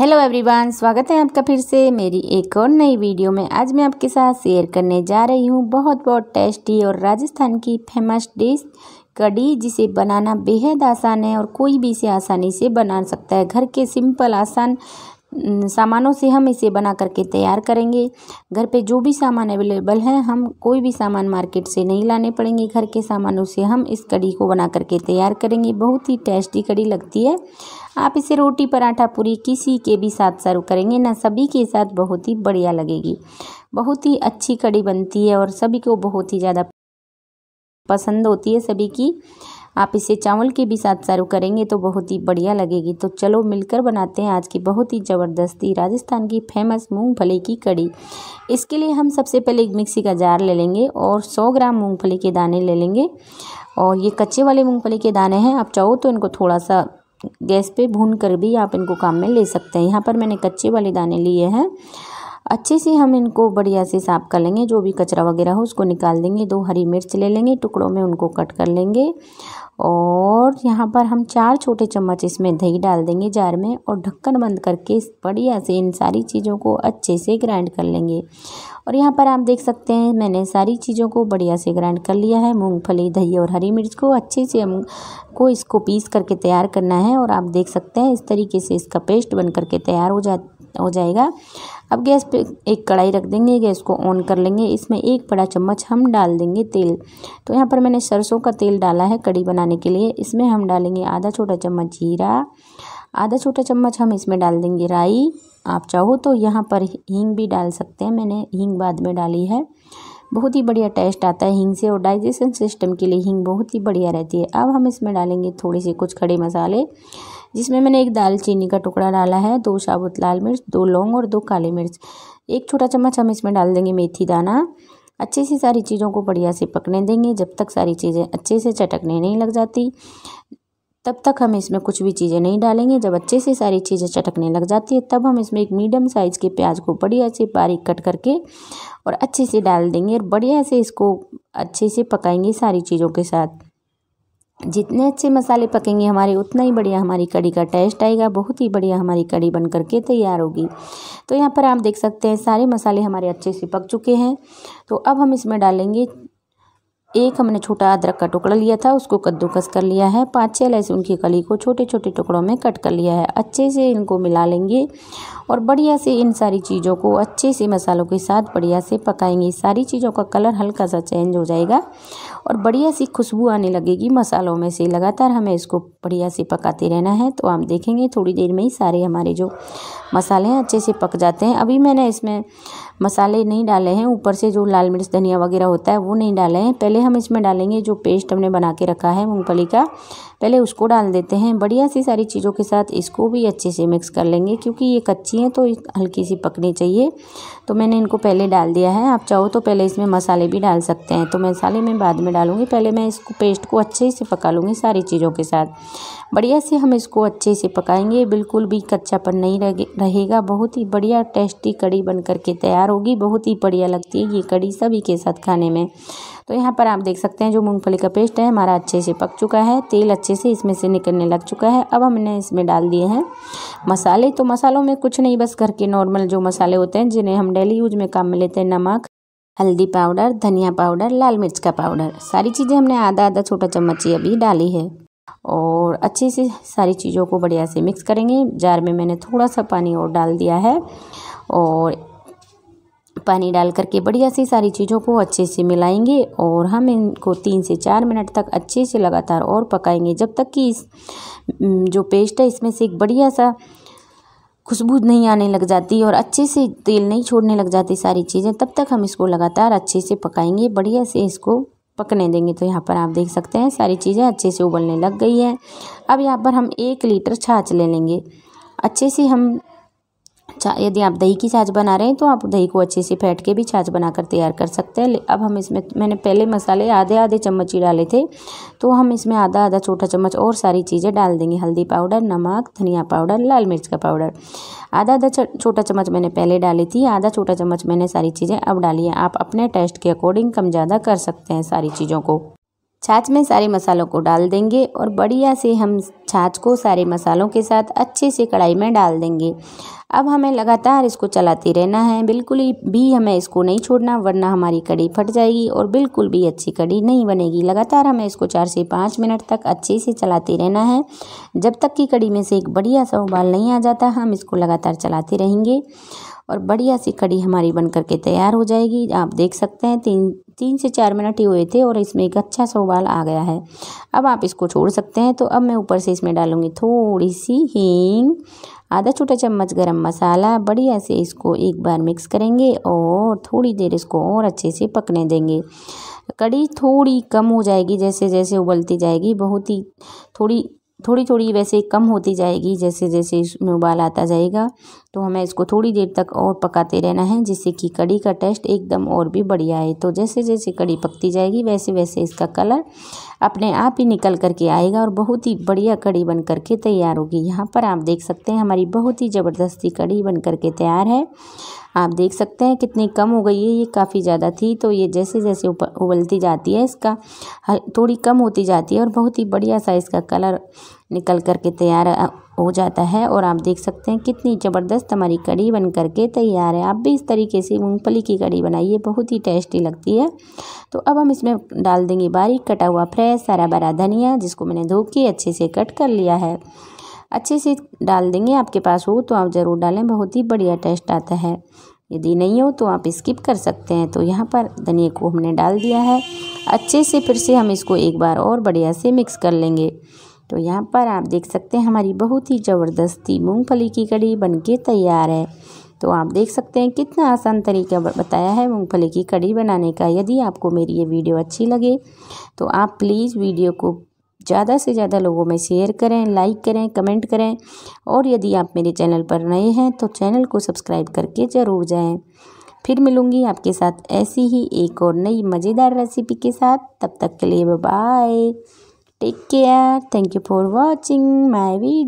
hello everyone स्वागत है आपका फिर से मेरी एक और नई वीडियो में आज मैं आपके साथ शेयर करने जा रही हूँ बहुत बहुत टेस्टी और राजस्थान की फेमस डिश कड़ी जिसे बनाना बेहद आसान है और कोई भी इसे आसानी से बना सकता है घर के सिंपल आसान सामानों से हम इसे बना करके तैयार करेंगे घर पे जो भी सामान अवेलेबल है हम कोई भी सामान मार्केट से नहीं लाने पड़ेंगे घर के सामानों से हम इस कड़ी को बना करके तैयार करेंगे बहुत ही टेस्टी कड़ी लगती है आप इसे रोटी पराठा पूरी किसी के भी साथ सर्व करेंगे ना सभी के साथ बहुत ही बढ़िया लगेगी बहुत ही अच्छी कड़ी बनती है और सभी को बहुत ही ज़्यादा पसंद होती है सभी की आप इसे चावल के भी साथ सर्व करेंगे तो बहुत ही बढ़िया लगेगी तो चलो मिलकर बनाते हैं आज की बहुत ही ज़बरदस्ती राजस्थान की फेमस मूँगफली की कड़ी इसके लिए हम सबसे पहले एक मिक्सी का जार ले लेंगे और सौ ग्राम मूँगफली के दाने ले लेंगे और ये कच्चे वाले मूँगफली के दाने हैं आप चाहो तो इनको थोड़ा सा गैस पे भून कर भी आप इनको काम में ले सकते हैं यहाँ पर मैंने कच्चे वाले दाने लिए हैं अच्छे से हम इनको बढ़िया से साफ़ कर लेंगे जो भी कचरा वगैरह हो उसको निकाल देंगे दो हरी मिर्च ले लेंगे टुकड़ों में उनको कट कर लेंगे और यहाँ पर हम चार छोटे चम्मच इसमें दही डाल देंगे जार में और ढक्कन बंद करके बढ़िया से इन सारी चीज़ों को अच्छे से ग्राइंड कर लेंगे और यहाँ पर आप देख सकते हैं मैंने सारी चीज़ों को बढ़िया से ग्राइंड कर लिया है मूंगफली दही और हरी मिर्च को अच्छे से हम को इसको पीस करके तैयार करना है और आप देख सकते हैं इस तरीके से इसका पेस्ट बन करके तैयार हो जा हो जाएगा अब गैस पे एक कढ़ाई रख देंगे गैस को ऑन कर लेंगे इसमें एक बड़ा चम्मच हम डाल देंगे तेल तो यहाँ पर मैंने सरसों का तेल डाला है कड़ी बनाने के लिए इसमें हम डालेंगे आधा छोटा चम्मच जीरा आधा छोटा चम्मच हम इसमें डाल देंगे राई आप चाहो तो यहाँ पर हींग भी डाल सकते हैं मैंने हींग बाद में डाली है बहुत ही बढ़िया टेस्ट आता है हींग से और डाइजेशन सिस्टम के लिए हींग बहुत ही बढ़िया रहती है अब हम इसमें डालेंगे थोड़े से कुछ खड़े मसाले जिसमें मैंने एक दालचीनी का टुकड़ा डाला है दो साबुत लाल मिर्च दो लौंग और दो काली मिर्च एक छोटा चम्मच हम इसमें डाल देंगे मेथी दाना अच्छे से सारी चीज़ों को बढ़िया से पकने देंगे जब तक सारी चीज़ें अच्छे से चटकने नहीं लग जाती तब तक हम इसमें कुछ भी चीज़ें नहीं डालेंगे जब अच्छे से सारी चीज़ें चटकने लग जाती है तब हम इसमें एक मीडियम साइज़ के प्याज को बढ़िया से बारीक कट करके और अच्छे से डाल देंगे और बढ़िया से इसको अच्छे से पकाएंगे सारी चीज़ों के साथ जितने अच्छे मसाले पकेंगे हमारे उतना ही बढ़िया हमारी कड़ी का टेस्ट आएगा बहुत ही बढ़िया हमारी कड़ी बन करके तैयार होगी तो यहाँ पर आप देख सकते हैं सारे मसाले हमारे अच्छे से पक चुके हैं तो अब हम इसमें डालेंगे एक हमने छोटा अदरक का टुकड़ा लिया था उसको कद्दूकस कर लिया है पाँच छः लहसुन की कली को छोटे छोटे टुकड़ों में कट कर लिया है अच्छे से इनको मिला लेंगे और बढ़िया से इन सारी चीज़ों को अच्छे से मसालों के साथ बढ़िया से पकाएंगे सारी चीज़ों का कलर हल्का सा चेंज हो जाएगा और बढ़िया सी खुशबू आने लगेगी मसालों में से लगातार हमें इसको बढ़िया से पकाते रहना है तो आप देखेंगे थोड़ी देर में ही सारे हमारे जो मसाले हैं अच्छे से पक जाते हैं अभी मैंने इसमें मसाले नहीं डाले हैं ऊपर से जो लाल मिर्च धनिया वगैरह होता है वो नहीं डाले हैं पहले हम इसमें डालेंगे जो पेस्ट हमने बना के रखा है मूँगफली का पहले उसको डाल देते हैं बढ़िया सी सारी चीज़ों के साथ इसको भी अच्छे से मिक्स कर लेंगे क्योंकि ये कच्ची हैं तो हल्की सी पकनी चाहिए तो मैंने इनको पहले डाल दिया है आप चाहो तो पहले इसमें मसाले भी डाल सकते हैं तो मसाले में बाद में में डालूंगी पहले मैं इसको पेस्ट को अच्छे से पका लूँगी सारी चीज़ों के साथ बढ़िया से हम इसको अच्छे से पकाएंगे बिल्कुल भी कच्चापन नहीं रहेगा बहुत ही बढ़िया टेस्टी कड़ी बन करके तैयार होगी बहुत ही बढ़िया लगती है ये कड़ी सभी के साथ खाने में तो यहाँ पर आप देख सकते हैं जो मूँगफली का पेस्ट है हमारा अच्छे से पक चुका है तेल अच्छे से इसमें से निकलने लग चुका है अब हमने इसमें डाल दिए हैं मसाले तो मसालों में कुछ नहीं बस घर के नॉर्मल जो मसाले होते हैं जिन्हें हम डेली यूज में काम में लेते हैं नमक हल्दी पाउडर धनिया पाउडर लाल मिर्च का पाउडर सारी चीज़ें हमने आधा आधा छोटा चम्मच अभी डाली है और अच्छे से सारी चीज़ों को बढ़िया से मिक्स करेंगे जार में मैंने थोड़ा सा पानी और डाल दिया है और पानी डाल करके बढ़िया से सारी चीज़ों को अच्छे से मिलाएंगे और हम इनको तीन से चार मिनट तक अच्छे से लगातार और पकाएंगे जब तक कि इस जो पेस्ट है इसमें से एक बढ़िया सा खुशबू नहीं आने लग जाती और अच्छे से तेल नहीं छोड़ने लग जाती सारी चीज़ें तब तक हम इसको लगातार अच्छे से पकाएंगे बढ़िया से इसको पकने देंगे तो यहाँ पर आप देख सकते हैं सारी चीज़ें अच्छे से उबलने लग गई है अब यहाँ पर हम एक लीटर छाछ ले लेंगे अच्छे से हम यदि आप दही की छाछ बना रहे हैं तो आप दही को अच्छे से फेंट के भी छाछ बनाकर तैयार कर सकते हैं अब हम इसमें मैंने पहले मसाले आधे आधे चम्मच ही डाले थे तो हम इसमें आधा आधा छोटा चम्मच और सारी चीज़ें डाल देंगे हल्दी पाउडर नमक धनिया पाउडर लाल मिर्च का पाउडर आधा आधा छोटा चम्मच मैंने पहले डाली थी आधा छोटा चम्मच मैंने सारी चीज़ें अब डाली है आप अपने टेस्ट के अकॉर्डिंग कम ज़्यादा कर सकते हैं सारी चीज़ों को छाछ में सारे मसालों को डाल देंगे और बढ़िया से हम छाछ को सारे मसालों के साथ अच्छे से कढ़ाई में डाल देंगे अब हमें लगातार इसको चलाते रहना है बिल्कुल भी हमें इसको नहीं छोड़ना वरना हमारी कड़ी फट जाएगी और बिल्कुल भी अच्छी कड़ी नहीं बनेगी लगातार हमें इसको चार से पाँच मिनट तक अच्छे से चलाते रहना है जब तक कि कड़ी में से एक बढ़िया सा उबाल नहीं आ जाता हम इसको लगातार चलाते रहेंगे और बढ़िया सी कड़ी हमारी बन करके तैयार हो जाएगी आप देख सकते हैं तीन तीन से चार मिनट ही हुए थे और इसमें एक अच्छा सा उबाल आ गया है अब आप इसको छोड़ सकते हैं तो अब मैं ऊपर से इसमें डालूँगी थोड़ी सी हींग आधा छोटा चम्मच गरम मसाला बढ़िया से इसको एक बार मिक्स करेंगे और थोड़ी देर इसको और अच्छे से पकने देंगे कड़ी थोड़ी कम हो जाएगी जैसे जैसे उबलती जाएगी बहुत ही थोड़ी थोड़ी थोड़ी वैसे कम होती जाएगी जैसे जैसे इसमें उबाल आता जाएगा तो हमें इसको थोड़ी देर तक और पकाते रहना है जिससे कि कड़ी का टेस्ट एकदम और भी बढ़िया आए तो जैसे जैसे कड़ी पकती जाएगी वैसे वैसे इसका कलर अपने आप ही निकल करके आएगा और बहुत ही बढ़िया कड़ी बन करके तैयार होगी यहाँ पर आप देख सकते हैं हमारी बहुत ही ज़बरदस्ती कड़ी बन करके तैयार है आप देख सकते हैं कितनी कम हो गई है ये काफ़ी ज़्यादा थी तो ये जैसे जैसे उबलती जाती है इसका थोड़ी कम होती जाती है और बहुत ही बढ़िया सा इसका कलर निकल कर के तैयार हो जाता है और आप देख सकते हैं कितनी ज़बरदस्त हमारी कड़ी बन करके तैयार है आप भी इस तरीके से मूँगफली की कड़ी बनाइए बहुत ही टेस्टी लगती है तो अब हम इसमें डाल देंगे बारीक कटा हुआ फ्रेश सारा भरा धनिया जिसको मैंने धो के अच्छे से कट कर लिया है अच्छे से डाल देंगे आपके पास हो तो आप ज़रूर डालें बहुत ही बढ़िया टेस्ट आता है यदि नहीं हो तो आप स्किप कर सकते हैं तो यहाँ पर धनिया को हमने डाल दिया है अच्छे से फिर से हम इसको एक बार और बढ़िया से मिक्स कर लेंगे तो यहाँ पर आप देख सकते हैं हमारी बहुत ही ज़बरदस्ती मूँगफली की कड़ी बन तैयार है तो आप देख सकते हैं कितना आसान तरीका बताया है मूँगफली की कड़ी बनाने का यदि आपको मेरी ये वीडियो अच्छी लगे तो आप प्लीज़ वीडियो को ज़्यादा से ज़्यादा लोगों में शेयर करें लाइक करें कमेंट करें और यदि आप मेरे चैनल पर नए हैं तो चैनल को सब्सक्राइब करके ज़रूर जाएँ फिर मिलूँगी आपके साथ ऐसी ही एक और नई मज़ेदार रेसिपी के साथ तब तक के लिए bye take care thank you for watching my video